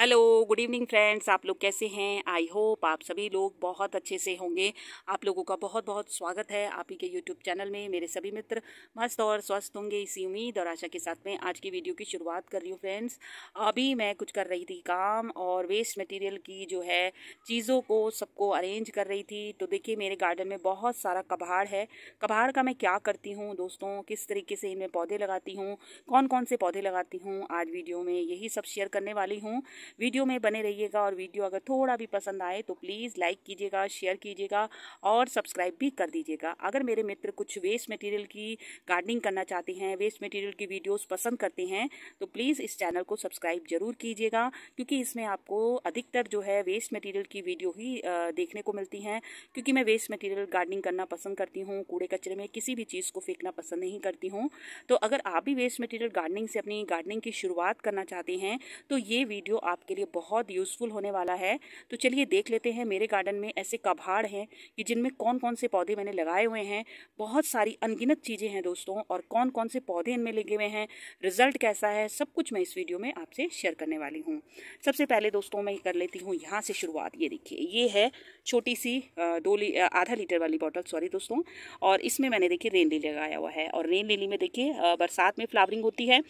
hello good evening friends आप लोग कैसे हैं आई होप आप सभी लोग बहुत अच्छे से होंगे आप लोगों का बहुत बहुत स्वागत है आप ही के यूट्यूब चैनल में मेरे सभी मित्र मस्त और स्वस्थ होंगे इसी उम्मीद और आशा के साथ में आज की वीडियो की शुरुआत कर रही हूँ फ्रेंड्स अभी मैं कुछ कर रही थी काम और वेस्ट मटेरियल की जो है चीज़ों को सबको अरेंज कर रही थी तो देखिए मेरे गार्डन में बहुत सारा कबाड़ है कबाड़ का मैं क्या करती हूँ दोस्तों किस तरीके से इनमें पौधे लगाती हूँ कौन कौन से पौधे लगाती हूँ आज वीडियो में यही सब शेयर करने वाली हूँ वीडियो में बने रहिएगा और वीडियो अगर थोड़ा भी पसंद आए तो प्लीज़ लाइक कीजिएगा शेयर कीजिएगा और सब्सक्राइब भी कर दीजिएगा अगर मेरे मित्र कुछ वेस्ट मटेरियल की गार्डनिंग करना चाहते हैं वेस्ट मटेरियल की वीडियोस पसंद करते हैं तो प्लीज़ इस चैनल को सब्सक्राइब जरूर कीजिएगा क्योंकि इसमें आपको अधिकतर जो है वेस्ट मटेरियल की वीडियो ही देखने को मिलती हैं क्योंकि मैं वेस्ट मटेरियल गार्डनिंग करना पसंद करती हूँ कूड़े कचरे में किसी भी चीज़ को फेंकना पसंद नहीं करती हूँ तो अगर आप भी वेस्ट मटेरियल गार्डनिंग से अपनी गार्डनिंग की शुरुआत करना चाहते हैं तो ये वीडियो आप आपके लिए बहुत यूज़फुल होने वाला है तो चलिए देख लेते हैं मेरे गार्डन में ऐसे कबाड़ हैं कि जिनमें कौन कौन से पौधे मैंने लगाए हुए हैं बहुत सारी अनगिनत चीज़ें हैं दोस्तों और कौन कौन से पौधे इनमें लगे हुए हैं रिजल्ट कैसा है सब कुछ मैं इस वीडियो में आपसे शेयर करने वाली हूँ सबसे पहले दोस्तों मैं कर लेती हूँ यहाँ से शुरुआत ये देखिए ये है छोटी सी दो ली, आधा लीटर वाली बॉटल सॉरी दोस्तों और इसमें मैंने देखिए रेन लिली लगाया हुआ है और रेन लिली में देखिए बरसात में फ्लावरिंग होती है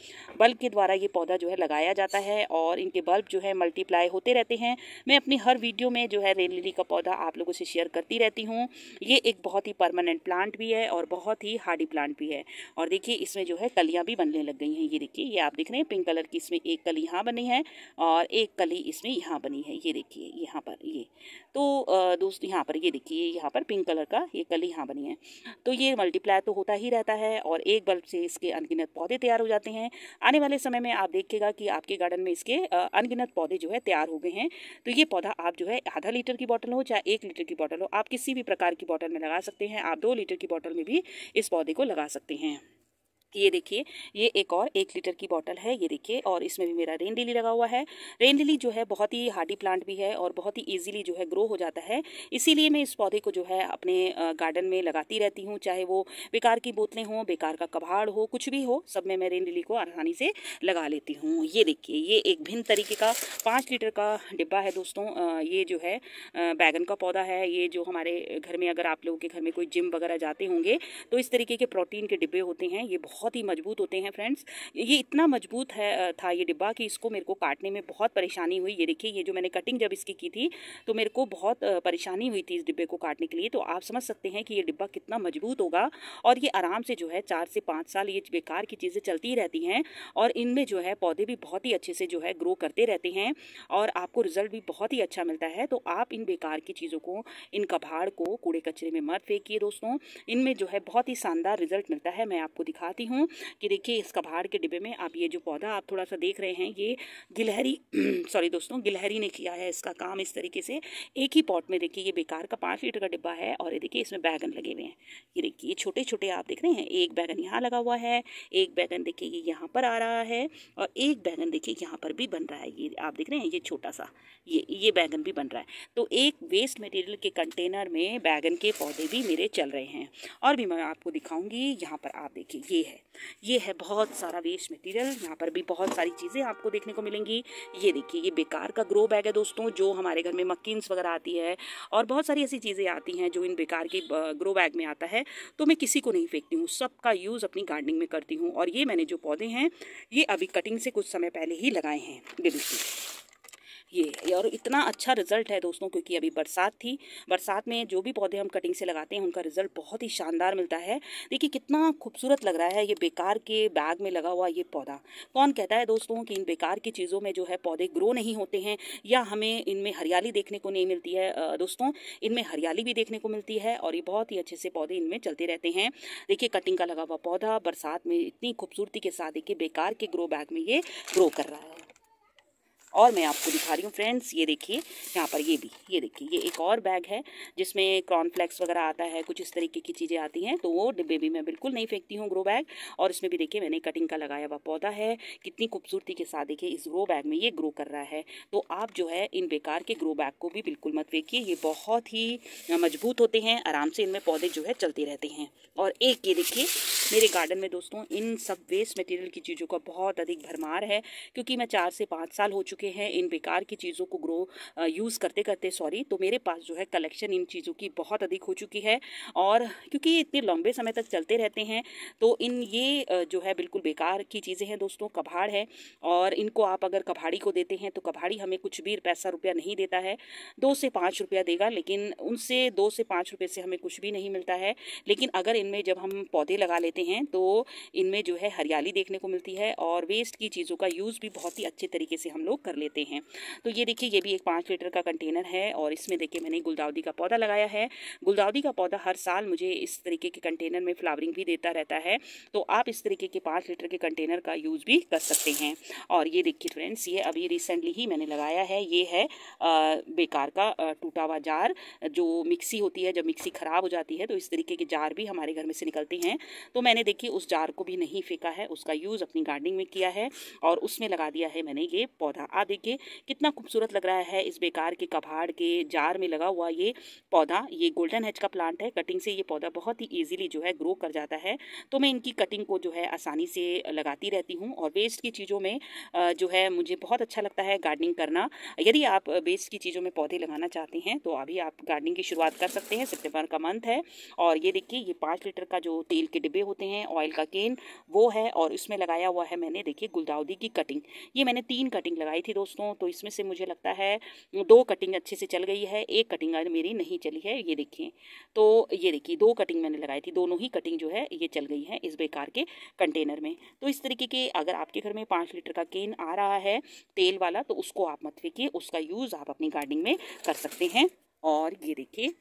बल्ब के द्वारा ये पौधा जो है लगाया जाता है और इनके बल्ब जो जो है मल्टीप्लाई होते रहते हैं मैं अपनी हर वीडियो में जो है रेन लिली का पौधा आप लोगों से शेयर करती रहती हूँ ये एक बहुत ही परमानेंट प्लांट भी है और बहुत ही हार्डी प्लांट भी है और देखिए इसमें जो है कलियाँ भी बनने लग गई हैं ये देखिए ये आप देख रहे हैं पिंक कलर की इसमें एक कली यहाँ बनी है और एक कली इसमें यहाँ बनी है ये देखिए यहाँ पर ये तो दोस्त यहाँ पर ये देखिए यहाँ पर पिंक कलर का ये कली यहाँ बनी है तो ये मल्टीप्लाई तो होता ही रहता है और एक बल्ब से इसके अनगिनत पौधे तैयार हो जाते हैं आने वाले समय में आप देखिएगा कि आपके गार्डन में इसके अनगिनत तक पौधे जो है तैयार हो गए हैं तो ये पौधा आप जो है आधा लीटर की बॉटल हो चाहे एक लीटर की बॉटल हो आप किसी भी प्रकार की बॉटल में लगा सकते हैं आप दो लीटर की बॉटल में भी इस पौधे को लगा सकते हैं ये देखिए ये एक और एक लीटर की बॉटल है ये देखिए और इसमें भी मेरा रेन लिली लगा हुआ है रेन लिली जो है बहुत ही हार्डी प्लांट भी है और बहुत ही ईजिली जो है ग्रो हो जाता है इसीलिए मैं इस पौधे को जो है अपने गार्डन में लगाती रहती हूँ चाहे वो बेकार की बोतलें हों बेकार का कबाड़ हो कुछ भी हो सब में मैं रेन लिली को आसानी से लगा लेती हूँ ये देखिए ये एक भिन्न तरीके का पाँच लीटर का डिब्बा है दोस्तों ये जो है बैगन का पौधा है ये जो हमारे घर में अगर आप लोगों के घर में कोई जिम वगैरह जाते होंगे तो इस तरीके के प्रोटीन के डिब्बे होते हैं ये बहुत बहुत ही मजबूत होते हैं फ्रेंड्स ये इतना मजबूत है था ये डिब्बा कि इसको मेरे को काटने में बहुत परेशानी हुई ये देखिए ये जो मैंने कटिंग जब इसकी की थी तो मेरे को बहुत परेशानी हुई थी इस डिब्बे को काटने के लिए तो आप समझ सकते हैं कि ये डिब्बा कितना मजबूत होगा और ये आराम से जो है चार से पाँच साल ये बेकार की चीज़ें चलती रहती हैं और इनमें जो है पौधे भी बहुत ही अच्छे से जो है ग्रो करते रहते हैं और आपको रिजल्ट भी बहुत ही अच्छा मिलता है तो आप इन बेकार की चीज़ों को इन कबाड़ को कूड़े कचरे में मत फेंकिए दोस्तों इनमें जो है बहुत ही शानदार रिजल्ट मिलता है मैं आपको दिखाती हूँ कि देखिए इस कबाड़ के डिब्बे में आप ये जो पौधा आप थोड़ा सा देख रहे हैं ये गिलहरी सॉरी दोस्तों गिलहरी ने किया है इसका काम इस तरीके से एक ही पॉट में देखिए ये बेकार का पाँच लीटर का डिब्बा है और ये देखिए इसमें बैगन लगे हुए हैं ये देखिए छोटे छोटे आप देख रहे हैं एक बैगन यहाँ लगा हुआ है एक बैगन देखिए ये यहाँ पर आ रहा है और एक बैगन देखिए यहाँ पर भी बन रहा है ये आप देख रहे हैं ये छोटा सा ये ये बैगन भी बन रहा है तो एक वेस्ट मटेरियल के कंटेनर में बैगन के पौधे भी मेरे चल रहे हैं और भी मैं आपको दिखाऊंगी यहाँ पर आप देखिए ये है है ये है बहुत सारा वेस्ट मटेरियल यहाँ पर भी बहुत सारी चीज़ें आपको देखने को मिलेंगी ये देखिए ये बेकार का ग्रो बैग है दोस्तों जो हमारे घर में मक्कीस वगैरह आती है और बहुत सारी ऐसी चीज़ें आती हैं जो इन बेकार की ग्रो बैग में आता है तो मैं किसी को नहीं फेंकती हूँ सबका यूज़ अपनी गार्डनिंग में करती हूँ और ये मैंने जो पौधे हैं ये अभी कटिंग से कुछ समय पहले ही लगाए हैं ये देखिए ये और इतना अच्छा रिजल्ट है दोस्तों क्योंकि अभी बरसात थी बरसात में जो भी पौधे हम कटिंग से लगाते हैं उनका रिजल्ट बहुत ही शानदार मिलता है देखिए कितना खूबसूरत लग रहा है ये बेकार के बैग में लगा हुआ ये पौधा कौन कहता है दोस्तों कि इन बेकार की चीज़ों में जो है पौधे ग्रो नहीं होते हैं या हमें इनमें हरियाली देखने को नहीं मिलती है दोस्तों इनमें हरियाली भी देखने को मिलती है और ये बहुत ही अच्छे से पौधे इनमें चलते रहते हैं देखिए कटिंग का लगा हुआ पौधा बरसात में इतनी खूबसूरती के साथ देखिए बेकार के ग्रो बैग में ये ग्रो कर रहा है और मैं आपको दिखा रही हूँ फ्रेंड्स ये देखिए यहाँ पर ये भी ये देखिए ये एक और बैग है जिसमें क्रॉनफ्लैक्स वगैरह आता है कुछ इस तरीके की चीज़ें आती हैं तो वो डिब्बे भी मैं बिल्कुल नहीं फेंकती हूँ ग्रो बैग और इसमें भी देखिए मैंने कटिंग का लगाया हुआ पौधा है कितनी खूबसूरती के साथ देखिए इस ग्रो बैग में ये ग्रो कर रहा है तो आप जो है इन बेकार के ग्रो बैग को भी बिल्कुल मत फेंकिए ये बहुत ही मजबूत होते हैं आराम से इनमें पौधे जो है चलते रहते हैं और एक ये देखिए मेरे गार्डन में दोस्तों इन सब वेस्ट मटेरियल की चीज़ों का बहुत अधिक भरमार है क्योंकि मैं चार से पाँच साल हो चुके हैं इन बेकार की चीज़ों को ग्रो यूज़ करते करते सॉरी तो मेरे पास जो है कलेक्शन इन चीज़ों की बहुत अधिक हो चुकी है और क्योंकि ये इतने लंबे समय तक चलते रहते हैं तो इन ये जो है बिल्कुल बेकार की चीज़ें हैं दोस्तों कबाड़ है और इनको आप अगर कबाड़ी को देते हैं तो कबाड़ी हमें कुछ भी पैसा रुपया नहीं देता है दो से पाँच रुपया देगा लेकिन उनसे दो से पाँच रुपये से हमें कुछ भी नहीं मिलता है लेकिन अगर इनमें जब हम पौधे लगा लेते होते हैं तो इनमें जो है हरियाली देखने को मिलती है और वेस्ट की चीज़ों का यूज़ भी बहुत ही अच्छे तरीके से हम लोग कर लेते हैं तो ये देखिए ये भी एक पाँच लीटर का कंटेनर है और इसमें देखिए मैंने गुलदाउदी का पौधा लगाया है गुलदाउदी का पौधा हर साल मुझे इस तरीके के कंटेनर में फ्लावरिंग भी देता रहता है तो आप इस तरीके के पाँच लीटर के कंटेनर का यूज़ भी कर सकते हैं और ये देखिए फ्रेंड्स ये अभी रिसेंटली ही मैंने लगाया है ये है बेकार का टूटा हुआ जार जो मिक्सी होती है जब मिक्सी ख़राब हो जाती है तो इस तरीके के जार भी हमारे घर में से निकलते हैं तो मैंने देखिए उस जार को भी नहीं फेंका है उसका यूज़ अपनी गार्डनिंग में किया है और उसमें लगा दिया है मैंने ये पौधा आप देखिए कितना खूबसूरत लग रहा है इस बेकार के कबाड़ के जार में लगा हुआ ये पौधा ये गोल्डन हेच का प्लांट है कटिंग से ये पौधा बहुत ही ईजिली जो है ग्रो कर जाता है तो मैं इनकी कटिंग को जो है आसानी से लगाती रहती हूँ और वेस्ट की चीज़ों में जो है मुझे बहुत अच्छा लगता है गार्डनिंग करना यदि आप वेस्ट की चीज़ों में पौधे लगाना चाहते हैं तो अभी आप गार्डनिंग की शुरुआत कर सकते हैं सितंबर का मंथ है और ये देखिए ये पाँच लीटर का जो तेल के डिब्बे होते होते हैं ऑयल का केन वो है और इसमें लगाया हुआ है मैंने देखिए गुलदाउदी की कटिंग ये मैंने तीन कटिंग लगाई थी दोस्तों तो इसमें से मुझे लगता है दो कटिंग अच्छे से चल गई है एक कटिंग मेरी नहीं चली है ये देखिए तो ये देखिए दो कटिंग मैंने लगाई थी दोनों ही कटिंग जो है ये चल गई है इस बेकार के कंटेनर में तो इस तरीके के अगर आपके घर में पाँच लीटर का केन आ रहा है तेल वाला तो उसको आप मत फेंकिए उसका यूज़ आप अपनी गार्डनिंग में कर सकते हैं और ये देखिए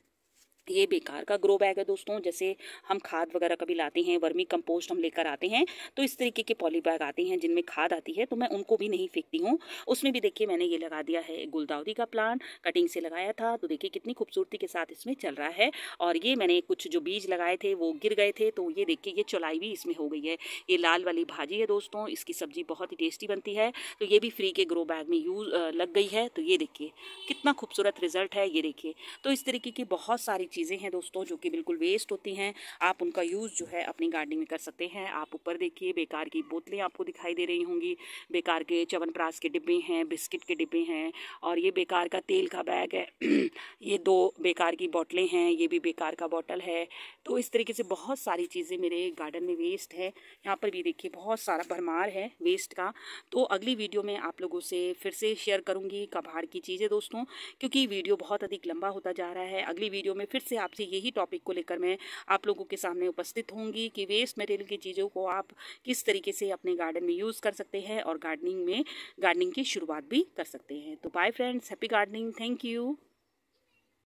ये बेकार का ग्रो बैग है दोस्तों जैसे हम खाद वगैरह कभी लाते हैं वर्मी कंपोस्ट हम लेकर आते हैं तो इस तरीके के पॉली बैग आते हैं जिनमें खाद आती है तो मैं उनको भी नहीं फेंकती हूँ उसमें भी देखिए मैंने ये लगा दिया है गुलदाउदी का प्लांट कटिंग से लगाया था तो देखिए कितनी खूबसूरती के साथ इसमें चल रहा है और ये मैंने कुछ जो बीज लगाए थे वो गिर गए थे तो ये देखिए ये चौलाई भी इसमें हो गई है ये लाल वाली भाजी है दोस्तों इसकी सब्जी बहुत ही टेस्टी बनती है तो ये भी फ्री के ग्रो बैग में यूज लग गई है तो ये देखिए कितना खूबसूरत रिजल्ट है ये देखिए तो इस तरीके की बहुत सारी चीज़ें हैं दोस्तों जो कि बिल्कुल वेस्ट होती हैं आप उनका यूज़ जो है अपनी गार्डनिंग में कर सकते हैं आप ऊपर देखिए बेकार की बोतलें आपको दिखाई दे रही होंगी बेकार के चवनप्रास के डिब्बे हैं बिस्किट के डिब्बे हैं और ये बेकार का तेल का बैग है ये दो बेकार की बोतलें हैं ये भी बेकार का बॉटल है तो इस तरीके से बहुत सारी चीज़ें मेरे गार्डन में वेस्ट है यहाँ पर भी देखिए बहुत सारा भरमार है वेस्ट का तो अगली वीडियो में आप लोगों से फिर से शेयर करूँगी कबाड़ की चीज़ें दोस्तों क्योंकि वीडियो बहुत अधिक लंबा होता जा रहा है अगली वीडियो में फिर से आपसे यही टॉपिक को लेकर मैं आप लोगों के सामने उपस्थित होंगी कि वेस्ट मटेरियल की चीज़ों को आप किस तरीके से अपने गार्डन में यूज़ कर सकते हैं और गार्डनिंग में गार्डनिंग की शुरुआत भी कर सकते हैं तो bye friends happy gardening thank you